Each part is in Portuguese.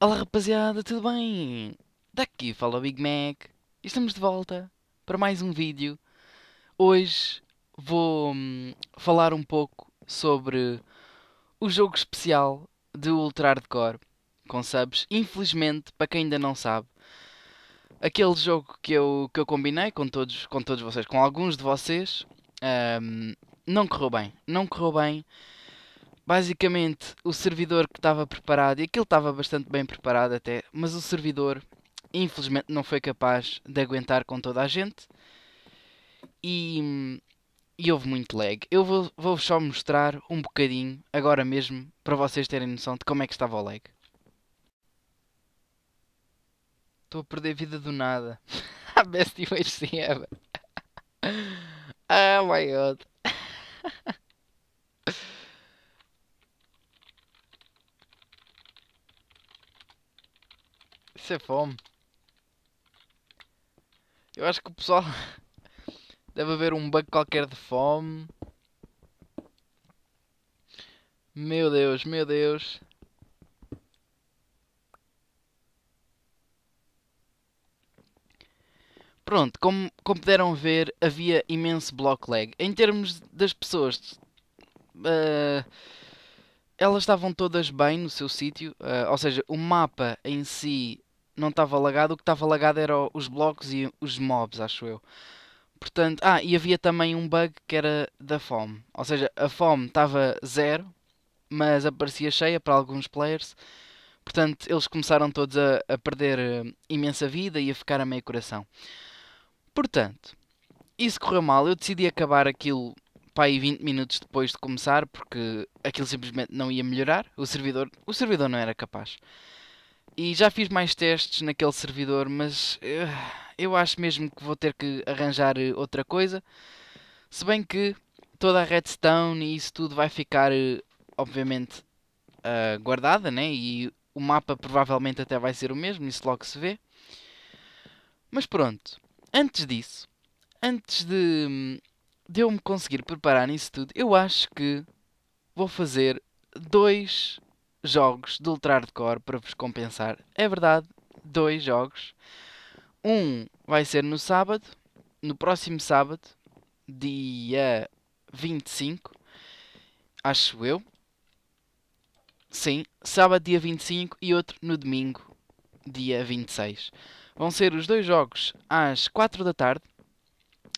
Olá rapaziada, tudo bem? Daqui fala o Big Mac e estamos de volta para mais um vídeo. Hoje vou hum, falar um pouco sobre o jogo especial de Ultra Hardcore com subs. Infelizmente, para quem ainda não sabe, aquele jogo que eu, que eu combinei com todos, com todos vocês, com alguns de vocês, hum, não correu bem. Não correu bem basicamente o servidor que estava preparado, e aquilo estava bastante bem preparado até, mas o servidor infelizmente não foi capaz de aguentar com toda a gente e, e houve muito lag. Eu vou vou só mostrar um bocadinho agora mesmo para vocês terem noção de como é que estava o lag. Estou a perder vida do nada. Best image sim ever. oh my god. ser fome. Eu acho que o pessoal deve haver um bug qualquer de fome. Meu Deus, meu Deus. Pronto, como, como puderam ver, havia imenso block lag. Em termos das pessoas, uh, elas estavam todas bem no seu sítio, uh, ou seja, o mapa em si não estava lagado, o que estava lagado eram os blocos e os mobs, acho eu. Portanto, ah, e havia também um bug que era da fome. Ou seja, a fome estava zero, mas aparecia cheia para alguns players. Portanto, eles começaram todos a, a perder eh, imensa vida e a ficar a meio coração. Portanto, isso correu mal. Eu decidi acabar aquilo para aí 20 minutos depois de começar, porque aquilo simplesmente não ia melhorar. O servidor, o servidor não era capaz. E já fiz mais testes naquele servidor, mas eh, eu acho mesmo que vou ter que arranjar eh, outra coisa. Se bem que toda a redstone e isso tudo vai ficar, eh, obviamente, uh, guardada, né? E o mapa provavelmente até vai ser o mesmo, isso logo se vê. Mas pronto, antes disso, antes de, hum, de eu me conseguir preparar nisso tudo, eu acho que vou fazer dois jogos de Ultra decor para vos compensar. É verdade, dois jogos. Um vai ser no sábado, no próximo sábado, dia 25, acho eu. Sim, sábado dia 25 e outro no domingo, dia 26. Vão ser os dois jogos às 4 da tarde,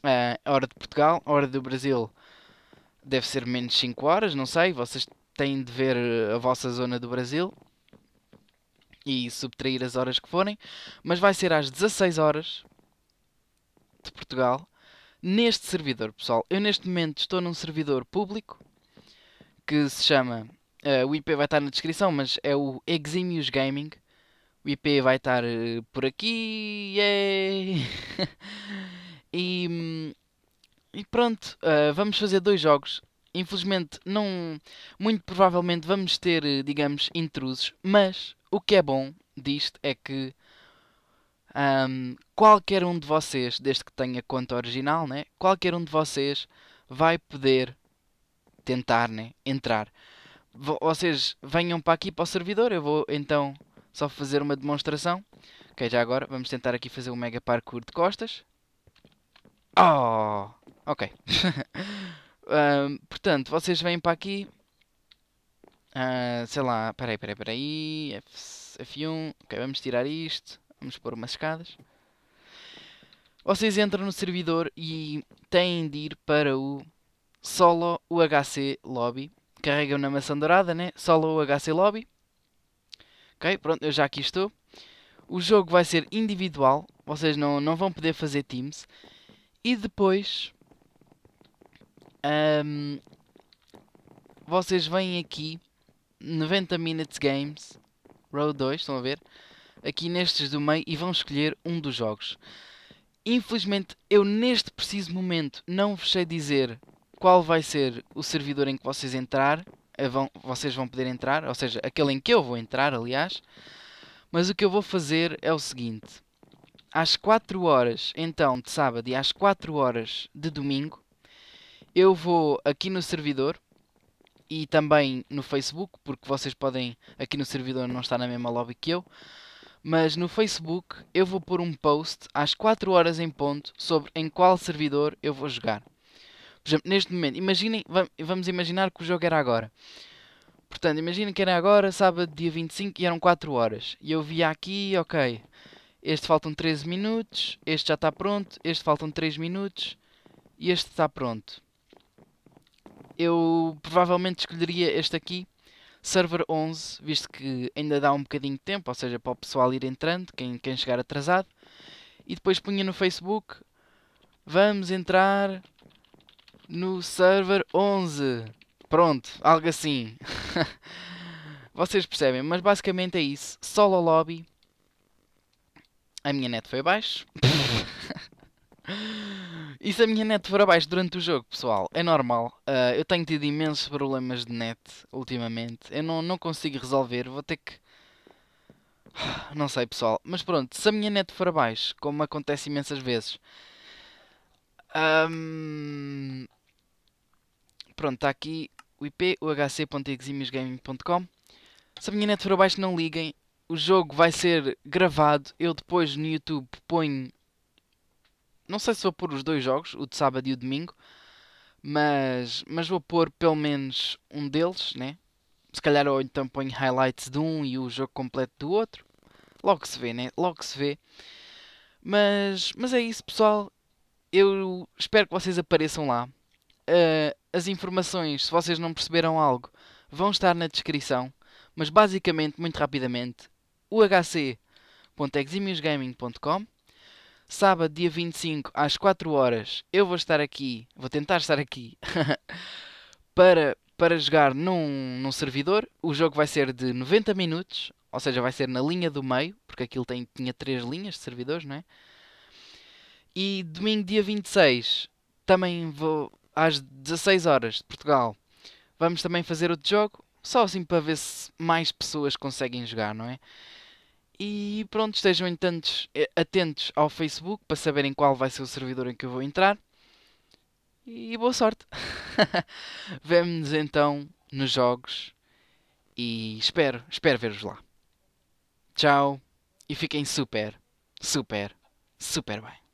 a eh, hora de Portugal, a hora do Brasil deve ser menos 5 horas, não sei, vocês têm de ver eh, a vossa zona do Brasil e subtrair as horas que forem, mas vai ser às 16 horas de Portugal neste servidor, pessoal. Eu neste momento estou num servidor público que se chama. Uh, o IP vai estar na descrição, mas é o Eximius Gaming. O IP vai estar uh, por aqui. Yeah! e, hum, e, pronto, uh, vamos fazer dois jogos infelizmente, não. Muito provavelmente vamos ter, eh, digamos, intrusos, mas o que é bom disto é que. Um, qualquer um de vocês, desde que tenha conta original, né? Qualquer um de vocês vai poder tentar, né? Entrar. Vocês venham para aqui para o servidor. Eu vou então só fazer uma demonstração. Ok, já agora vamos tentar aqui fazer um mega parkour de costas. Oh! Ok. portanto, vocês vêm para aqui. Uh, sei lá, peraí, peraí, peraí. F, F1. Ok, vamos tirar isto. Vamos pôr umas escadas. Vocês entram no servidor e têm de ir para o Solo UHC Lobby. Carregam na maçã dourada, né? Solo UHC Lobby. Ok, pronto, eu já aqui estou. O jogo vai ser individual. Vocês não, não vão poder fazer teams. E depois um, vocês vêm aqui 90 Minutes Games Row 2, estão a ver? Aqui nestes do meio e vão escolher um dos jogos. Infelizmente, eu neste preciso momento não vos sei dizer qual vai ser o servidor em que vocês entrar, eh, vão, vocês vão poder entrar, ou seja, aquele em que eu vou entrar, aliás. Mas o que eu vou fazer é o seguinte: às 4 horas, então, de sábado e às 4 horas de domingo, eu vou aqui no servidor e também no Facebook, porque vocês podem, aqui no servidor não está na mesma lobby que eu, mas no Facebook eu vou pôr um post às 4 horas em ponto sobre em qual servidor eu vou jogar. Por exemplo, neste momento, imaginem, vamos imaginar que o jogo era agora. Portanto, imaginem que era agora, sábado, dia 25, e eram 4 horas. E eu via aqui, ok, este faltam 13 minutos, este já está pronto, este faltam 3 minutos, e este está pronto eu provavelmente escolheria este aqui, Server 11, visto que ainda dá um bocadinho de tempo, ou seja, para o pessoal ir entrando, quem, quem chegar atrasado. E depois punha no Facebook, vamos entrar no Server 11. Pronto, algo assim. Vocês percebem, mas basicamente é isso. Solo Lobby. A minha net foi abaixo. se a minha net for abaixo durante o jogo, pessoal. É normal. Uh, eu tenho tido imensos problemas de net ultimamente. Eu não, não consigo resolver. Vou ter que. Não sei, pessoal. Mas pronto, se a minha net for abaixo, como acontece imensas vezes. Um... Pronto, está aqui o IP, uhc.eximisgaming.com. Se a minha net for abaixo, não liguem. O jogo vai ser gravado. Eu depois no YouTube ponho não sei se vou pôr os dois jogos, o de sábado e o domingo, mas, mas vou pôr pelo menos um deles, né? Se calhar ou então ponho highlights de um e o jogo completo do outro. Logo se vê, né? Logo se vê. Mas, mas é isso, pessoal. Eu espero que vocês apareçam lá. Uh, as informações, se vocês não perceberam algo, vão estar na descrição. Mas basicamente, muito rapidamente, uhc.eximiusgaming.com Sábado, dia 25, às 4 horas, eu vou estar aqui, vou tentar estar aqui, para, para jogar num, num servidor. O jogo vai ser de 90 minutos, ou seja, vai ser na linha do meio, porque aquilo tem, tinha três linhas de servidores, não é? E domingo, dia 26, também vou às 16 horas de Portugal. Vamos também fazer outro jogo, só assim para ver se mais pessoas conseguem jogar, não é? E pronto, estejam então atentos ao Facebook para saberem qual vai ser o servidor em que eu vou entrar. E boa sorte. Vemo-nos então nos jogos e espero, espero ver-vos lá. Tchau e fiquem super, super, super bem.